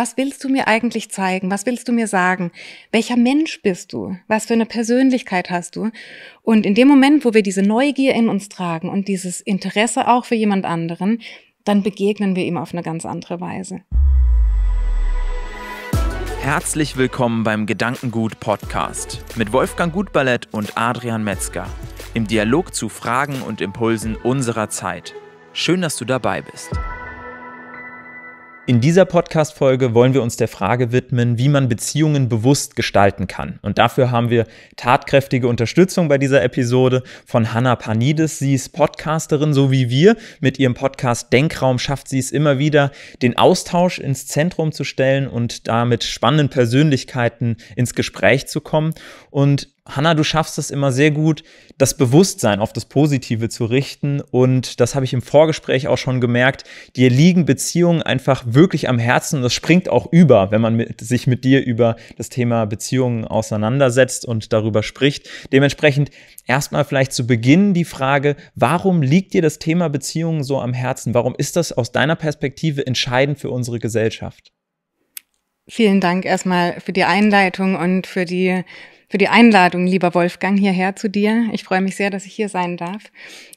was willst du mir eigentlich zeigen? Was willst du mir sagen? Welcher Mensch bist du? Was für eine Persönlichkeit hast du? Und in dem Moment, wo wir diese Neugier in uns tragen und dieses Interesse auch für jemand anderen, dann begegnen wir ihm auf eine ganz andere Weise. Herzlich willkommen beim Gedankengut Podcast mit Wolfgang Gutballett und Adrian Metzger im Dialog zu Fragen und Impulsen unserer Zeit. Schön, dass du dabei bist. In dieser Podcast-Folge wollen wir uns der Frage widmen, wie man Beziehungen bewusst gestalten kann. Und dafür haben wir tatkräftige Unterstützung bei dieser Episode von Hanna Panides. Sie ist Podcasterin, so wie wir. Mit ihrem Podcast Denkraum schafft sie es immer wieder, den Austausch ins Zentrum zu stellen und damit spannenden Persönlichkeiten ins Gespräch zu kommen. Und Hanna, du schaffst es immer sehr gut, das Bewusstsein auf das Positive zu richten. Und das habe ich im Vorgespräch auch schon gemerkt. Dir liegen Beziehungen einfach wirklich am Herzen. Und das springt auch über, wenn man mit, sich mit dir über das Thema Beziehungen auseinandersetzt und darüber spricht. Dementsprechend erstmal vielleicht zu Beginn die Frage, warum liegt dir das Thema Beziehungen so am Herzen? Warum ist das aus deiner Perspektive entscheidend für unsere Gesellschaft? Vielen Dank erstmal für die Einleitung und für die für die Einladung, lieber Wolfgang, hierher zu dir. Ich freue mich sehr, dass ich hier sein darf.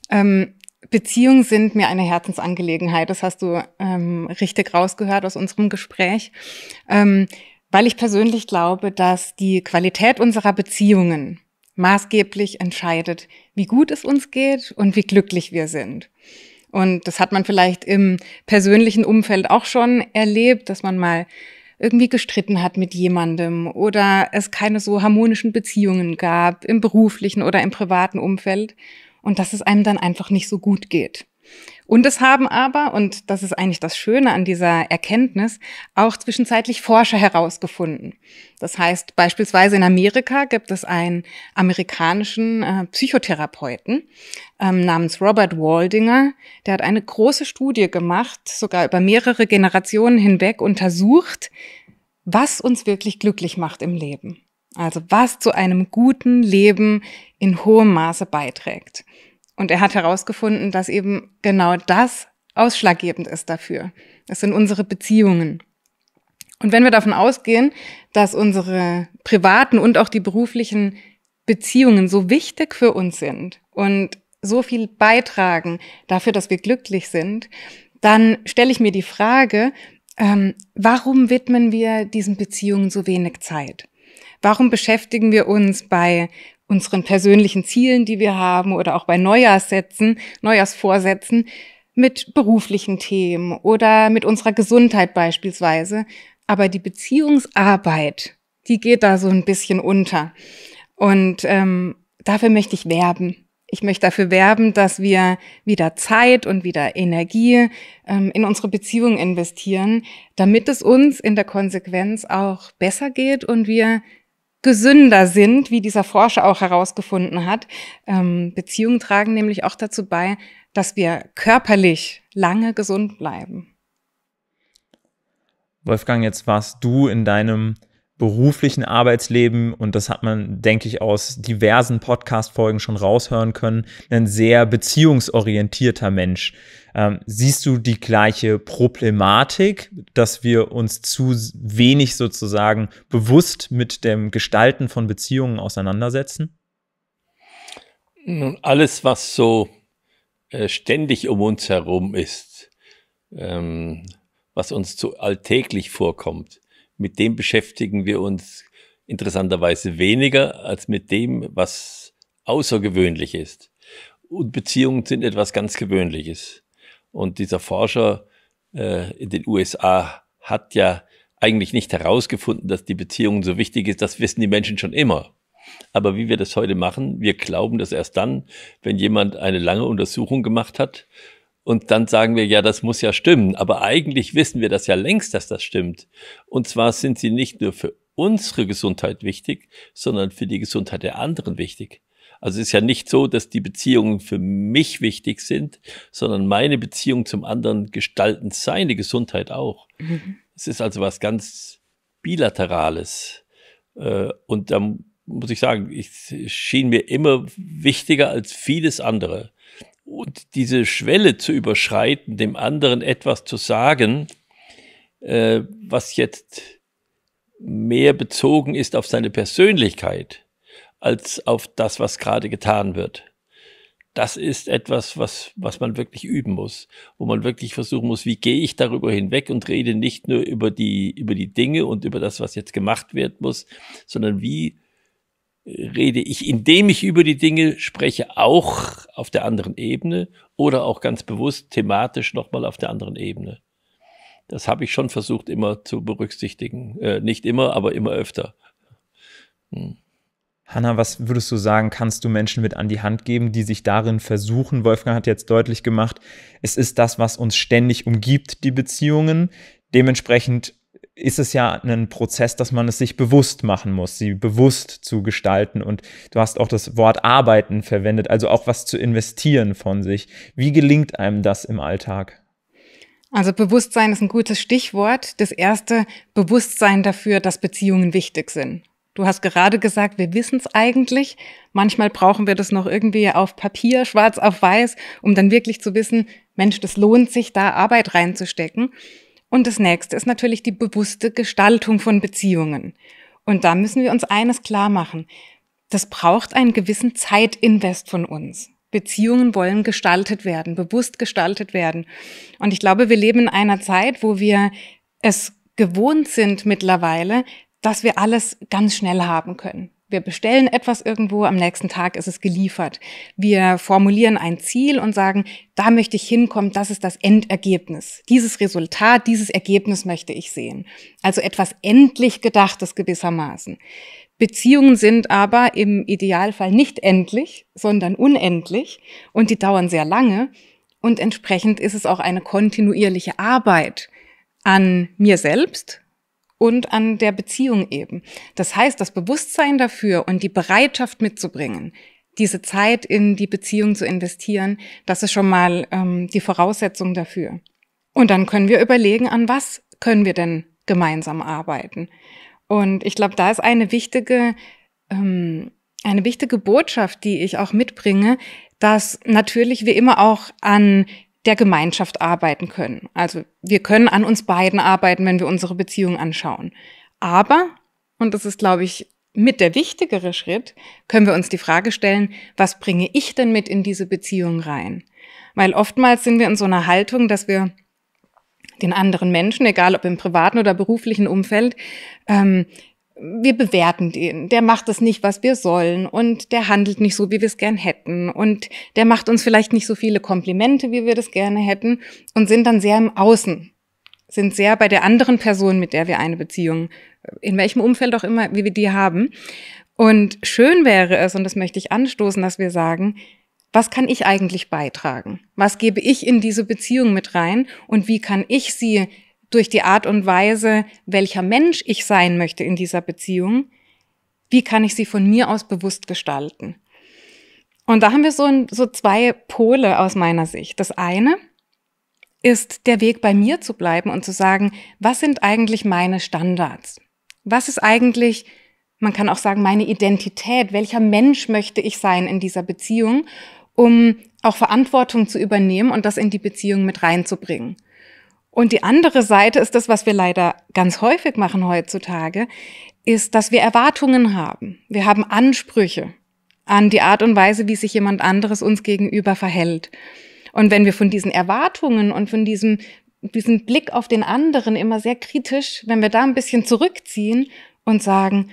Ähm, Beziehungen sind mir eine Herzensangelegenheit. Das hast du ähm, richtig rausgehört aus unserem Gespräch. Ähm, weil ich persönlich glaube, dass die Qualität unserer Beziehungen maßgeblich entscheidet, wie gut es uns geht und wie glücklich wir sind. Und das hat man vielleicht im persönlichen Umfeld auch schon erlebt, dass man mal irgendwie gestritten hat mit jemandem oder es keine so harmonischen Beziehungen gab im beruflichen oder im privaten Umfeld und dass es einem dann einfach nicht so gut geht. Und es haben aber, und das ist eigentlich das Schöne an dieser Erkenntnis, auch zwischenzeitlich Forscher herausgefunden. Das heißt, beispielsweise in Amerika gibt es einen amerikanischen äh, Psychotherapeuten ähm, namens Robert Waldinger, der hat eine große Studie gemacht, sogar über mehrere Generationen hinweg untersucht, was uns wirklich glücklich macht im Leben. Also was zu einem guten Leben in hohem Maße beiträgt. Und er hat herausgefunden, dass eben genau das ausschlaggebend ist dafür. Das sind unsere Beziehungen. Und wenn wir davon ausgehen, dass unsere privaten und auch die beruflichen Beziehungen so wichtig für uns sind und so viel beitragen dafür, dass wir glücklich sind, dann stelle ich mir die Frage, ähm, warum widmen wir diesen Beziehungen so wenig Zeit? Warum beschäftigen wir uns bei unseren persönlichen Zielen, die wir haben oder auch bei Neujahrssätzen, Neujahrsvorsätzen mit beruflichen Themen oder mit unserer Gesundheit beispielsweise. Aber die Beziehungsarbeit, die geht da so ein bisschen unter. Und ähm, dafür möchte ich werben. Ich möchte dafür werben, dass wir wieder Zeit und wieder Energie ähm, in unsere Beziehung investieren, damit es uns in der Konsequenz auch besser geht und wir gesünder sind, wie dieser Forscher auch herausgefunden hat. Ähm, Beziehungen tragen nämlich auch dazu bei, dass wir körperlich lange gesund bleiben. Wolfgang, jetzt warst du in deinem beruflichen Arbeitsleben und das hat man, denke ich, aus diversen Podcast-Folgen schon raushören können, ein sehr beziehungsorientierter Mensch. Ähm, siehst du die gleiche Problematik, dass wir uns zu wenig sozusagen bewusst mit dem Gestalten von Beziehungen auseinandersetzen? Nun, alles, was so äh, ständig um uns herum ist, ähm, was uns zu alltäglich vorkommt, mit dem beschäftigen wir uns interessanterweise weniger als mit dem, was außergewöhnlich ist. Und Beziehungen sind etwas ganz Gewöhnliches. Und dieser Forscher äh, in den USA hat ja eigentlich nicht herausgefunden, dass die Beziehung so wichtig ist. Das wissen die Menschen schon immer. Aber wie wir das heute machen, wir glauben das erst dann, wenn jemand eine lange Untersuchung gemacht hat. Und dann sagen wir, ja, das muss ja stimmen. Aber eigentlich wissen wir das ja längst, dass das stimmt. Und zwar sind sie nicht nur für unsere Gesundheit wichtig, sondern für die Gesundheit der anderen wichtig. Also es ist ja nicht so, dass die Beziehungen für mich wichtig sind, sondern meine Beziehungen zum anderen gestalten seine Gesundheit auch. Mhm. Es ist also was ganz Bilaterales. Äh, und da muss ich sagen, es schien mir immer wichtiger als vieles andere. Und diese Schwelle zu überschreiten, dem anderen etwas zu sagen, äh, was jetzt mehr bezogen ist auf seine Persönlichkeit als auf das, was gerade getan wird. Das ist etwas, was, was man wirklich üben muss, wo man wirklich versuchen muss, wie gehe ich darüber hinweg und rede nicht nur über die, über die Dinge und über das, was jetzt gemacht werden muss, sondern wie rede ich, indem ich über die Dinge spreche, auch auf der anderen Ebene oder auch ganz bewusst thematisch nochmal auf der anderen Ebene. Das habe ich schon versucht immer zu berücksichtigen. Äh, nicht immer, aber immer öfter. Hm. Hanna, was würdest du sagen, kannst du Menschen mit an die Hand geben, die sich darin versuchen? Wolfgang hat jetzt deutlich gemacht, es ist das, was uns ständig umgibt, die Beziehungen. Dementsprechend ist es ja ein Prozess, dass man es sich bewusst machen muss, sie bewusst zu gestalten. Und du hast auch das Wort arbeiten verwendet, also auch was zu investieren von sich. Wie gelingt einem das im Alltag? Also Bewusstsein ist ein gutes Stichwort. Das erste, Bewusstsein dafür, dass Beziehungen wichtig sind. Du hast gerade gesagt, wir wissen es eigentlich. Manchmal brauchen wir das noch irgendwie auf Papier, schwarz auf weiß, um dann wirklich zu wissen, Mensch, das lohnt sich, da Arbeit reinzustecken. Und das nächste ist natürlich die bewusste Gestaltung von Beziehungen. Und da müssen wir uns eines klar machen. Das braucht einen gewissen Zeitinvest von uns. Beziehungen wollen gestaltet werden, bewusst gestaltet werden. Und ich glaube, wir leben in einer Zeit, wo wir es gewohnt sind mittlerweile, dass wir alles ganz schnell haben können. Wir bestellen etwas irgendwo, am nächsten Tag ist es geliefert. Wir formulieren ein Ziel und sagen, da möchte ich hinkommen, das ist das Endergebnis. Dieses Resultat, dieses Ergebnis möchte ich sehen. Also etwas endlich gedachtes gewissermaßen. Beziehungen sind aber im Idealfall nicht endlich, sondern unendlich und die dauern sehr lange und entsprechend ist es auch eine kontinuierliche Arbeit an mir selbst, und an der Beziehung eben. Das heißt, das Bewusstsein dafür und die Bereitschaft mitzubringen, diese Zeit in die Beziehung zu investieren, das ist schon mal ähm, die Voraussetzung dafür. Und dann können wir überlegen, an was können wir denn gemeinsam arbeiten. Und ich glaube, da ist eine wichtige, ähm, eine wichtige Botschaft, die ich auch mitbringe, dass natürlich wir immer auch an der Gemeinschaft arbeiten können. Also wir können an uns beiden arbeiten, wenn wir unsere Beziehung anschauen. Aber, und das ist, glaube ich, mit der wichtigere Schritt, können wir uns die Frage stellen, was bringe ich denn mit in diese Beziehung rein? Weil oftmals sind wir in so einer Haltung, dass wir den anderen Menschen, egal ob im privaten oder beruflichen Umfeld, ähm, wir bewerten den, der macht es nicht, was wir sollen und der handelt nicht so, wie wir es gern hätten und der macht uns vielleicht nicht so viele Komplimente, wie wir das gerne hätten und sind dann sehr im Außen, sind sehr bei der anderen Person, mit der wir eine Beziehung, äh, in welchem Umfeld auch immer, wie wir die haben. Und schön wäre es, und das möchte ich anstoßen, dass wir sagen, was kann ich eigentlich beitragen? Was gebe ich in diese Beziehung mit rein und wie kann ich sie durch die Art und Weise, welcher Mensch ich sein möchte in dieser Beziehung, wie kann ich sie von mir aus bewusst gestalten? Und da haben wir so, so zwei Pole aus meiner Sicht. Das eine ist der Weg bei mir zu bleiben und zu sagen, was sind eigentlich meine Standards? Was ist eigentlich, man kann auch sagen, meine Identität? Welcher Mensch möchte ich sein in dieser Beziehung, um auch Verantwortung zu übernehmen und das in die Beziehung mit reinzubringen? Und die andere Seite ist das, was wir leider ganz häufig machen heutzutage, ist, dass wir Erwartungen haben. Wir haben Ansprüche an die Art und Weise, wie sich jemand anderes uns gegenüber verhält. Und wenn wir von diesen Erwartungen und von diesem, diesem Blick auf den anderen immer sehr kritisch, wenn wir da ein bisschen zurückziehen und sagen,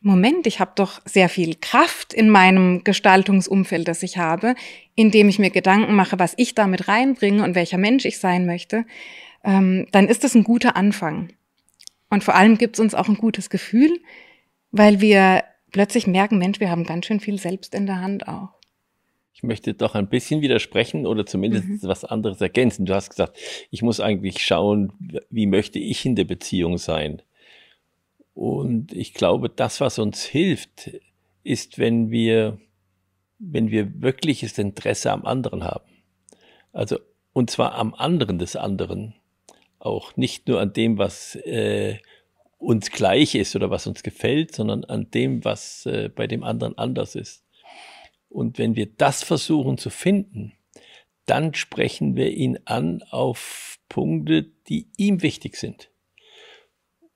Moment, ich habe doch sehr viel Kraft in meinem Gestaltungsumfeld, das ich habe, indem ich mir Gedanken mache, was ich damit reinbringe und welcher Mensch ich sein möchte, ähm, dann ist es ein guter Anfang. Und vor allem gibt es uns auch ein gutes Gefühl, weil wir plötzlich merken, Mensch, wir haben ganz schön viel selbst in der Hand auch. Ich möchte doch ein bisschen widersprechen oder zumindest mhm. was anderes ergänzen. Du hast gesagt, ich muss eigentlich schauen, wie möchte ich in der Beziehung sein. Und ich glaube, das, was uns hilft, ist, wenn wir, wenn wir wirkliches Interesse am anderen haben. Also, und zwar am anderen des anderen auch nicht nur an dem, was äh, uns gleich ist oder was uns gefällt, sondern an dem, was äh, bei dem anderen anders ist. Und wenn wir das versuchen zu finden, dann sprechen wir ihn an auf Punkte, die ihm wichtig sind.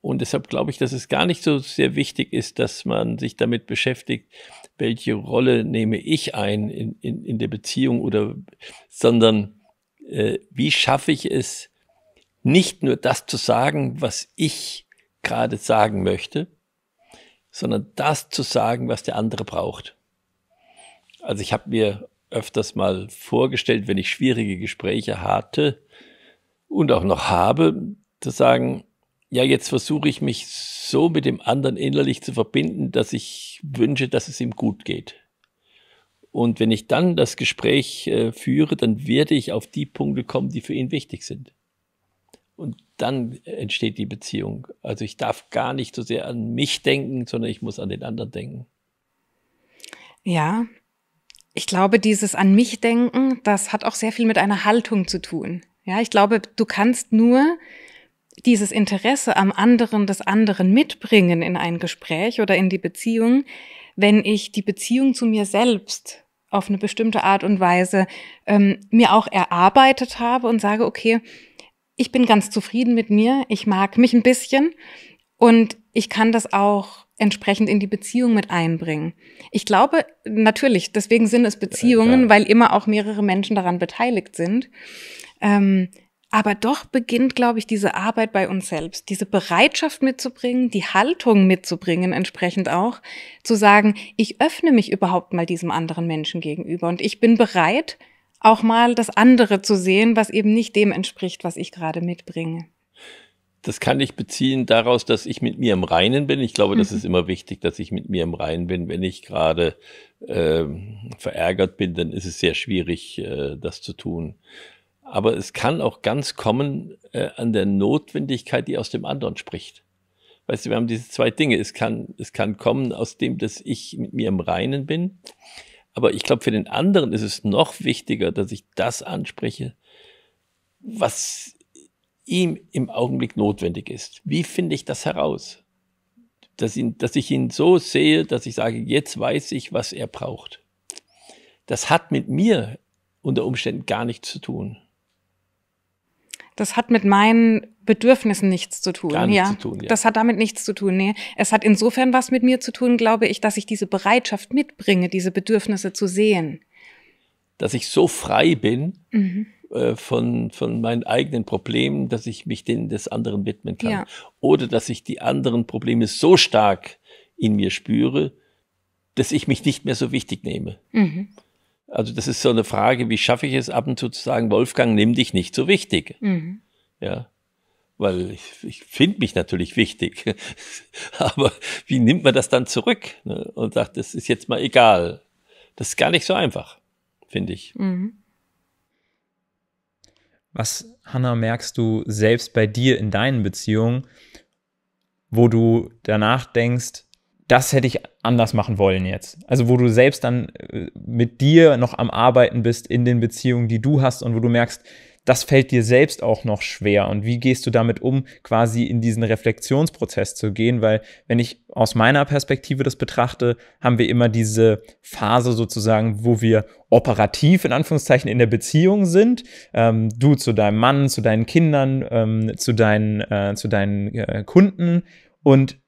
Und deshalb glaube ich, dass es gar nicht so sehr wichtig ist, dass man sich damit beschäftigt, welche Rolle nehme ich ein in, in, in der Beziehung oder, sondern äh, wie schaffe ich es, nicht nur das zu sagen, was ich gerade sagen möchte, sondern das zu sagen, was der andere braucht. Also ich habe mir öfters mal vorgestellt, wenn ich schwierige Gespräche hatte und auch noch habe, zu sagen, ja, jetzt versuche ich mich so mit dem anderen innerlich zu verbinden, dass ich wünsche, dass es ihm gut geht. Und wenn ich dann das Gespräch äh, führe, dann werde ich auf die Punkte kommen, die für ihn wichtig sind. Und dann entsteht die Beziehung. Also ich darf gar nicht so sehr an mich denken, sondern ich muss an den anderen denken. Ja, ich glaube, dieses an mich denken, das hat auch sehr viel mit einer Haltung zu tun. Ja, ich glaube, du kannst nur dieses Interesse am anderen des anderen mitbringen in ein Gespräch oder in die Beziehung, wenn ich die Beziehung zu mir selbst auf eine bestimmte Art und Weise ähm, mir auch erarbeitet habe und sage, okay, ich bin ganz zufrieden mit mir, ich mag mich ein bisschen und ich kann das auch entsprechend in die Beziehung mit einbringen. Ich glaube, natürlich, deswegen sind es Beziehungen, ja, weil immer auch mehrere Menschen daran beteiligt sind. Ähm, aber doch beginnt, glaube ich, diese Arbeit bei uns selbst, diese Bereitschaft mitzubringen, die Haltung mitzubringen, entsprechend auch, zu sagen, ich öffne mich überhaupt mal diesem anderen Menschen gegenüber und ich bin bereit, auch mal das andere zu sehen, was eben nicht dem entspricht, was ich gerade mitbringe. Das kann ich beziehen daraus, dass ich mit mir im Reinen bin. Ich glaube, mhm. das ist immer wichtig, dass ich mit mir im Reinen bin. Wenn ich gerade äh, verärgert bin, dann ist es sehr schwierig, äh, das zu tun. Aber es kann auch ganz kommen äh, an der Notwendigkeit, die aus dem anderen spricht. Weißt du, wir haben diese zwei Dinge. Es kann, es kann kommen aus dem, dass ich mit mir im Reinen bin aber ich glaube, für den anderen ist es noch wichtiger, dass ich das anspreche, was ihm im Augenblick notwendig ist. Wie finde ich das heraus? Dass, ihn, dass ich ihn so sehe, dass ich sage, jetzt weiß ich, was er braucht. Das hat mit mir unter Umständen gar nichts zu tun. Das hat mit meinen Bedürfnissen nichts zu tun. Gar nichts ja. zu tun ja. Das hat damit nichts zu tun. Nee. Es hat insofern was mit mir zu tun, glaube ich, dass ich diese Bereitschaft mitbringe, diese Bedürfnisse zu sehen. Dass ich so frei bin mhm. äh, von, von meinen eigenen Problemen, dass ich mich denen des anderen widmen kann. Ja. Oder dass ich die anderen Probleme so stark in mir spüre, dass ich mich nicht mehr so wichtig nehme. Mhm. Also das ist so eine Frage, wie schaffe ich es ab und zu zu sagen, Wolfgang, nimm dich nicht so wichtig. Mhm. Ja weil ich, ich finde mich natürlich wichtig. Aber wie nimmt man das dann zurück ne? und sagt, das ist jetzt mal egal? Das ist gar nicht so einfach, finde ich. Mhm. Was, Hanna, merkst du selbst bei dir in deinen Beziehungen, wo du danach denkst, das hätte ich anders machen wollen jetzt. Also wo du selbst dann äh, mit dir noch am Arbeiten bist in den Beziehungen, die du hast und wo du merkst, das fällt dir selbst auch noch schwer und wie gehst du damit um, quasi in diesen Reflexionsprozess zu gehen, weil wenn ich aus meiner Perspektive das betrachte, haben wir immer diese Phase sozusagen, wo wir operativ in Anführungszeichen in der Beziehung sind, ähm, du zu deinem Mann, zu deinen Kindern, ähm, zu deinen, äh, zu deinen äh, Kunden und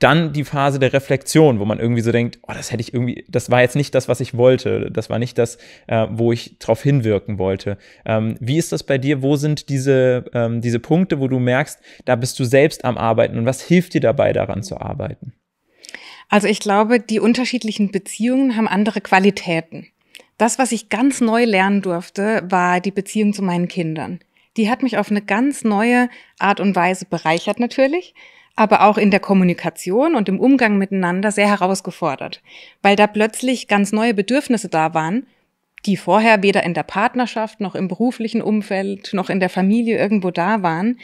dann die Phase der Reflexion, wo man irgendwie so denkt, oh, das hätte ich irgendwie, das war jetzt nicht das, was ich wollte, das war nicht das, äh, wo ich drauf hinwirken wollte. Ähm, wie ist das bei dir? Wo sind diese, ähm, diese Punkte, wo du merkst, da bist du selbst am Arbeiten und was hilft dir dabei, daran zu arbeiten? Also ich glaube, die unterschiedlichen Beziehungen haben andere Qualitäten. Das, was ich ganz neu lernen durfte, war die Beziehung zu meinen Kindern. Die hat mich auf eine ganz neue Art und Weise bereichert natürlich, aber auch in der Kommunikation und im Umgang miteinander sehr herausgefordert, weil da plötzlich ganz neue Bedürfnisse da waren, die vorher weder in der Partnerschaft noch im beruflichen Umfeld noch in der Familie irgendwo da waren.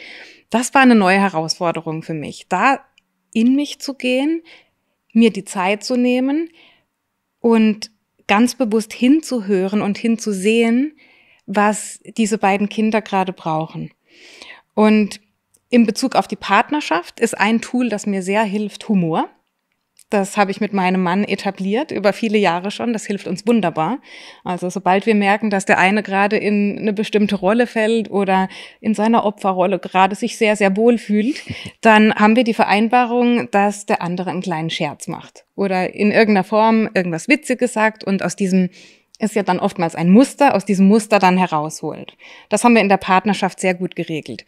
Das war eine neue Herausforderung für mich, da in mich zu gehen, mir die Zeit zu nehmen und ganz bewusst hinzuhören und hinzusehen, was diese beiden Kinder gerade brauchen. Und in Bezug auf die Partnerschaft ist ein Tool, das mir sehr hilft, Humor. Das habe ich mit meinem Mann etabliert, über viele Jahre schon. Das hilft uns wunderbar. Also sobald wir merken, dass der eine gerade in eine bestimmte Rolle fällt oder in seiner Opferrolle gerade sich sehr, sehr wohl fühlt, dann haben wir die Vereinbarung, dass der andere einen kleinen Scherz macht oder in irgendeiner Form irgendwas Witziges sagt und aus diesem ist ja dann oftmals ein Muster, aus diesem Muster dann herausholt. Das haben wir in der Partnerschaft sehr gut geregelt.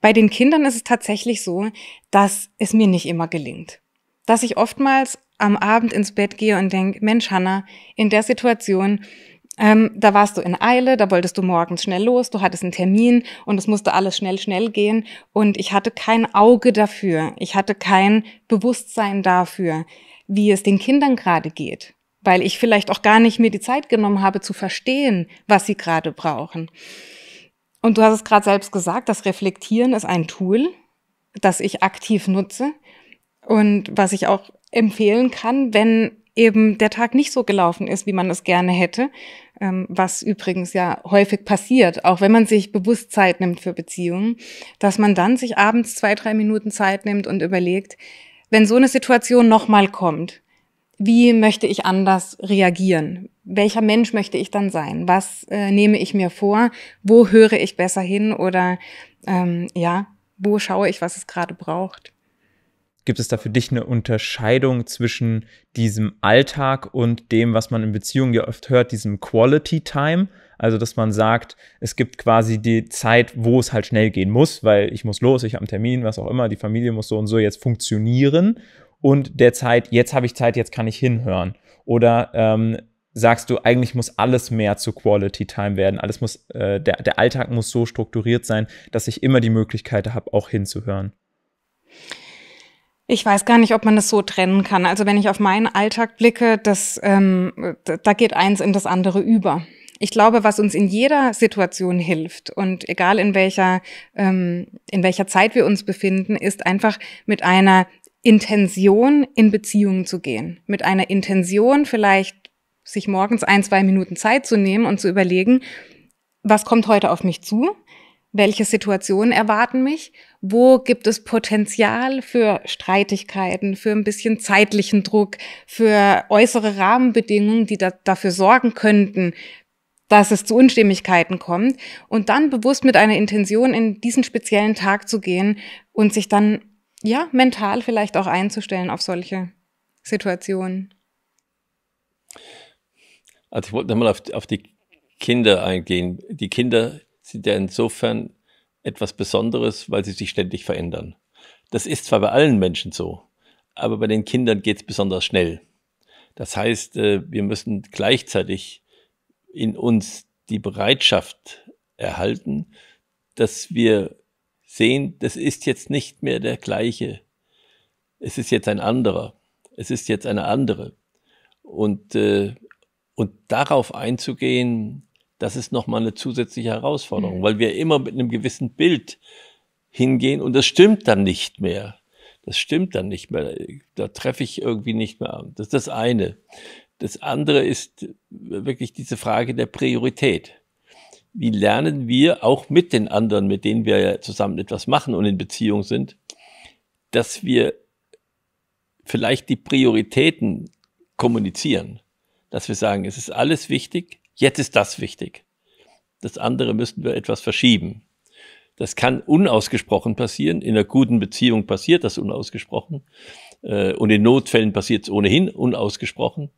Bei den Kindern ist es tatsächlich so, dass es mir nicht immer gelingt. Dass ich oftmals am Abend ins Bett gehe und denke, Mensch, Hanna, in der Situation, ähm, da warst du in Eile, da wolltest du morgens schnell los, du hattest einen Termin und es musste alles schnell, schnell gehen. Und ich hatte kein Auge dafür, ich hatte kein Bewusstsein dafür, wie es den Kindern gerade geht weil ich vielleicht auch gar nicht mir die Zeit genommen habe zu verstehen, was sie gerade brauchen. Und du hast es gerade selbst gesagt, das Reflektieren ist ein Tool, das ich aktiv nutze und was ich auch empfehlen kann, wenn eben der Tag nicht so gelaufen ist, wie man es gerne hätte, ähm, was übrigens ja häufig passiert, auch wenn man sich bewusst Zeit nimmt für Beziehungen, dass man dann sich abends zwei, drei Minuten Zeit nimmt und überlegt, wenn so eine Situation nochmal kommt, wie möchte ich anders reagieren? Welcher Mensch möchte ich dann sein? Was äh, nehme ich mir vor? Wo höre ich besser hin? Oder ähm, ja, wo schaue ich, was es gerade braucht? Gibt es da für dich eine Unterscheidung zwischen diesem Alltag und dem, was man in Beziehungen ja oft hört, diesem Quality Time? Also, dass man sagt, es gibt quasi die Zeit, wo es halt schnell gehen muss, weil ich muss los, ich habe einen Termin, was auch immer, die Familie muss so und so jetzt funktionieren und der Zeit, jetzt habe ich Zeit, jetzt kann ich hinhören. Oder ähm, sagst du, eigentlich muss alles mehr zu Quality Time werden. Alles muss, äh, der, der Alltag muss so strukturiert sein, dass ich immer die Möglichkeit habe, auch hinzuhören. Ich weiß gar nicht, ob man das so trennen kann. Also wenn ich auf meinen Alltag blicke, das, ähm, da geht eins in das andere über. Ich glaube, was uns in jeder Situation hilft und egal in welcher, ähm, in welcher Zeit wir uns befinden, ist einfach mit einer Intention in Beziehungen zu gehen. Mit einer Intention vielleicht sich morgens ein, zwei Minuten Zeit zu nehmen und zu überlegen, was kommt heute auf mich zu? Welche Situationen erwarten mich? Wo gibt es Potenzial für Streitigkeiten, für ein bisschen zeitlichen Druck, für äußere Rahmenbedingungen, die da, dafür sorgen könnten, dass es zu Unstimmigkeiten kommt? Und dann bewusst mit einer Intention in diesen speziellen Tag zu gehen und sich dann ja, mental vielleicht auch einzustellen auf solche Situationen. Also ich wollte nochmal auf, auf die Kinder eingehen. Die Kinder sind ja insofern etwas Besonderes, weil sie sich ständig verändern. Das ist zwar bei allen Menschen so, aber bei den Kindern geht es besonders schnell. Das heißt, äh, wir müssen gleichzeitig in uns die Bereitschaft erhalten, dass wir sehen, das ist jetzt nicht mehr der gleiche. Es ist jetzt ein anderer. Es ist jetzt eine andere. Und, äh, und darauf einzugehen, das ist nochmal eine zusätzliche Herausforderung, mhm. weil wir immer mit einem gewissen Bild hingehen und das stimmt dann nicht mehr. Das stimmt dann nicht mehr. Da treffe ich irgendwie nicht mehr an. Das ist das eine. Das andere ist wirklich diese Frage der Priorität wie lernen wir auch mit den anderen, mit denen wir ja zusammen etwas machen und in Beziehung sind, dass wir vielleicht die Prioritäten kommunizieren, dass wir sagen, es ist alles wichtig, jetzt ist das wichtig. Das andere müssen wir etwas verschieben. Das kann unausgesprochen passieren. In einer guten Beziehung passiert das unausgesprochen. Äh, und in Notfällen passiert es ohnehin unausgesprochen.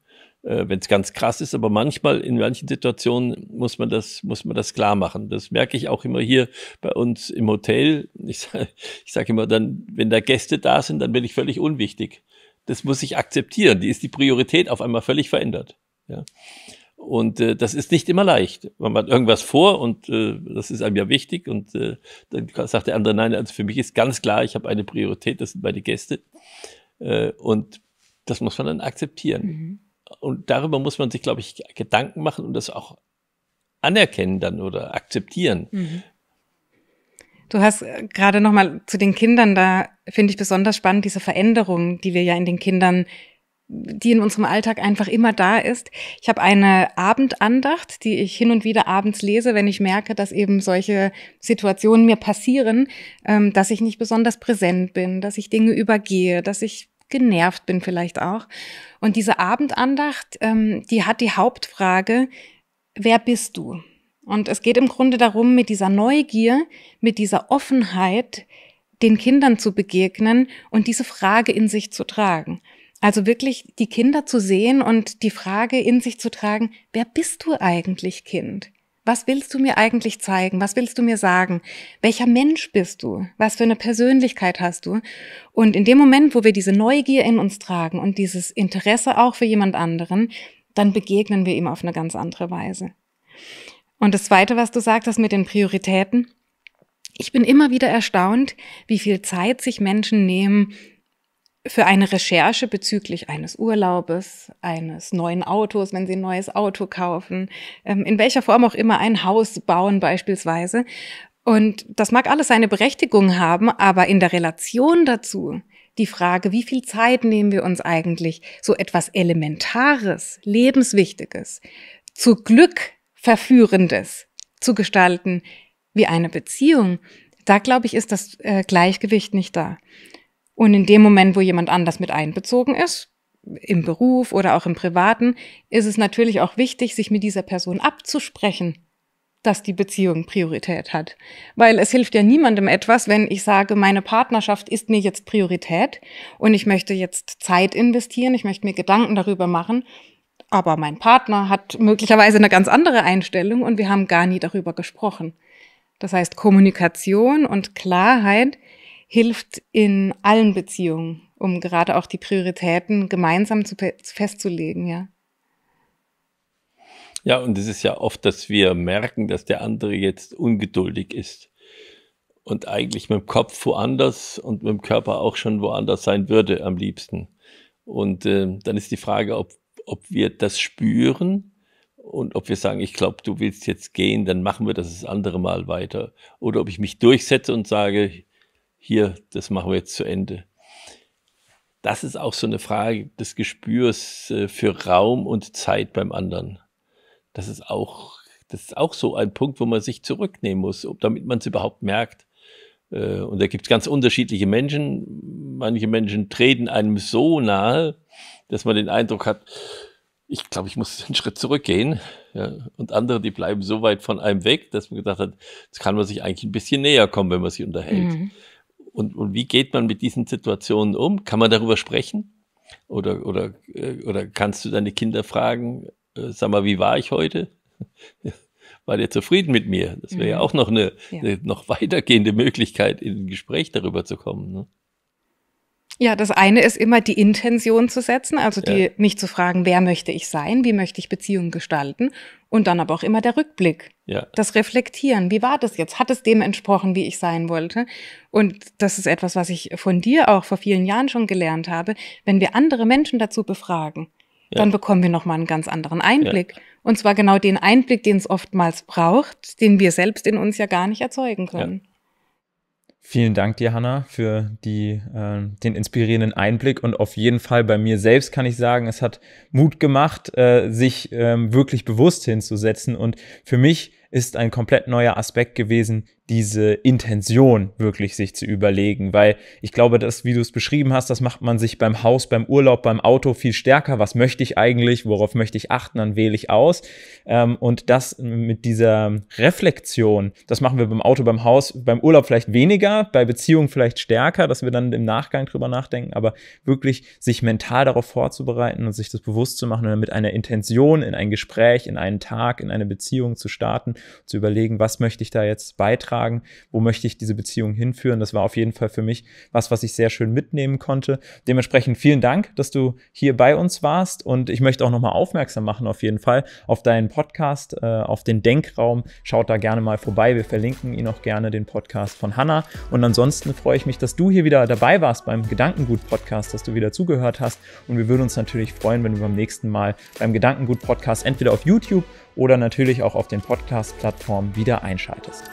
Äh, wenn es ganz krass ist, aber manchmal in manchen Situationen muss man das, muss man das klar machen. Das merke ich auch immer hier bei uns im Hotel. Ich, sage immer dann, wenn da Gäste da sind, dann bin ich völlig unwichtig. Das muss ich akzeptieren. Die ist die Priorität auf einmal völlig verändert. Ja. Und äh, das ist nicht immer leicht. Man hat irgendwas vor und äh, das ist einem ja wichtig. Und äh, dann sagt der andere, nein, also für mich ist ganz klar, ich habe eine Priorität, das sind meine Gäste. Äh, und das muss man dann akzeptieren. Mhm und darüber muss man sich, glaube ich, Gedanken machen und das auch anerkennen dann oder akzeptieren. Mhm. Du hast äh, gerade noch mal zu den Kindern, da finde ich besonders spannend diese Veränderung, die wir ja in den Kindern, die in unserem Alltag einfach immer da ist. Ich habe eine Abendandacht, die ich hin und wieder abends lese, wenn ich merke, dass eben solche Situationen mir passieren, ähm, dass ich nicht besonders präsent bin, dass ich Dinge übergehe, dass ich genervt bin vielleicht auch. Und diese Abendandacht, ähm, die hat die Hauptfrage, wer bist du? Und es geht im Grunde darum, mit dieser Neugier, mit dieser Offenheit den Kindern zu begegnen und diese Frage in sich zu tragen. Also wirklich die Kinder zu sehen und die Frage in sich zu tragen, wer bist du eigentlich Kind? was willst du mir eigentlich zeigen? Was willst du mir sagen? Welcher Mensch bist du? Was für eine Persönlichkeit hast du? Und in dem Moment, wo wir diese Neugier in uns tragen und dieses Interesse auch für jemand anderen, dann begegnen wir ihm auf eine ganz andere Weise. Und das Zweite, was du sagst, das mit den Prioritäten. Ich bin immer wieder erstaunt, wie viel Zeit sich Menschen nehmen, für eine Recherche bezüglich eines Urlaubes, eines neuen Autos, wenn Sie ein neues Auto kaufen, ähm, in welcher Form auch immer ein Haus bauen beispielsweise. Und das mag alles seine Berechtigung haben, aber in der Relation dazu, die Frage, wie viel Zeit nehmen wir uns eigentlich, so etwas Elementares, Lebenswichtiges, zu Glück Verführendes zu gestalten, wie eine Beziehung, da glaube ich, ist das äh, Gleichgewicht nicht da. Und in dem Moment, wo jemand anders mit einbezogen ist, im Beruf oder auch im Privaten, ist es natürlich auch wichtig, sich mit dieser Person abzusprechen, dass die Beziehung Priorität hat. Weil es hilft ja niemandem etwas, wenn ich sage, meine Partnerschaft ist mir jetzt Priorität und ich möchte jetzt Zeit investieren, ich möchte mir Gedanken darüber machen, aber mein Partner hat möglicherweise eine ganz andere Einstellung und wir haben gar nie darüber gesprochen. Das heißt, Kommunikation und Klarheit hilft in allen Beziehungen, um gerade auch die Prioritäten gemeinsam zu festzulegen, ja. Ja, und es ist ja oft, dass wir merken, dass der andere jetzt ungeduldig ist und eigentlich mit dem Kopf woanders und mit dem Körper auch schon woanders sein würde am liebsten. Und äh, dann ist die Frage, ob, ob wir das spüren und ob wir sagen, ich glaube, du willst jetzt gehen, dann machen wir das das andere Mal weiter. Oder ob ich mich durchsetze und sage, hier, das machen wir jetzt zu Ende. Das ist auch so eine Frage des Gespürs äh, für Raum und Zeit beim anderen. Das ist auch, das ist auch so ein Punkt, wo man sich zurücknehmen muss, damit man es überhaupt merkt. Äh, und da gibt es ganz unterschiedliche Menschen. Manche Menschen treten einem so nahe, dass man den Eindruck hat, ich glaube, ich muss einen Schritt zurückgehen. Ja. Und andere, die bleiben so weit von einem weg, dass man gedacht hat, jetzt kann man sich eigentlich ein bisschen näher kommen, wenn man sich unterhält. Mhm. Und, und wie geht man mit diesen Situationen um? Kann man darüber sprechen? Oder, oder, äh, oder kannst du deine Kinder fragen, äh, sag mal, wie war ich heute? War der zufrieden mit mir? Das wäre mhm. ja auch noch eine, ja. eine noch weitergehende Möglichkeit, in ein Gespräch darüber zu kommen. Ne? Ja, das eine ist immer die Intention zu setzen, also die, ja. mich zu fragen, wer möchte ich sein, wie möchte ich Beziehungen gestalten und dann aber auch immer der Rückblick, ja. das Reflektieren, wie war das jetzt, hat es dem entsprochen, wie ich sein wollte und das ist etwas, was ich von dir auch vor vielen Jahren schon gelernt habe, wenn wir andere Menschen dazu befragen, ja. dann bekommen wir nochmal einen ganz anderen Einblick und zwar genau den Einblick, den es oftmals braucht, den wir selbst in uns ja gar nicht erzeugen können. Vielen Dank dir, Hanna, für die, äh, den inspirierenden Einblick. Und auf jeden Fall bei mir selbst kann ich sagen, es hat Mut gemacht, äh, sich äh, wirklich bewusst hinzusetzen. Und für mich ist ein komplett neuer Aspekt gewesen, diese Intention wirklich sich zu überlegen, weil ich glaube, das, wie du es beschrieben hast, das macht man sich beim Haus, beim Urlaub, beim Auto viel stärker. Was möchte ich eigentlich? Worauf möchte ich achten? Dann wähle ich aus. Ähm, und das mit dieser Reflexion, das machen wir beim Auto, beim Haus, beim Urlaub vielleicht weniger, bei Beziehungen vielleicht stärker, dass wir dann im Nachgang drüber nachdenken, aber wirklich sich mental darauf vorzubereiten und sich das bewusst zu machen und mit einer Intention in ein Gespräch, in einen Tag, in eine Beziehung zu starten, zu überlegen, was möchte ich da jetzt beitragen, wo möchte ich diese Beziehung hinführen. Das war auf jeden Fall für mich was, was ich sehr schön mitnehmen konnte. Dementsprechend vielen Dank, dass du hier bei uns warst und ich möchte auch nochmal aufmerksam machen auf jeden Fall auf deinen Podcast, äh, auf den Denkraum. Schaut da gerne mal vorbei. Wir verlinken ihn auch gerne, den Podcast von Hanna. Und ansonsten freue ich mich, dass du hier wieder dabei warst beim Gedankengut-Podcast, dass du wieder zugehört hast. Und wir würden uns natürlich freuen, wenn du beim nächsten Mal beim Gedankengut-Podcast entweder auf YouTube oder natürlich auch auf den Podcast-Plattformen wieder einschaltest.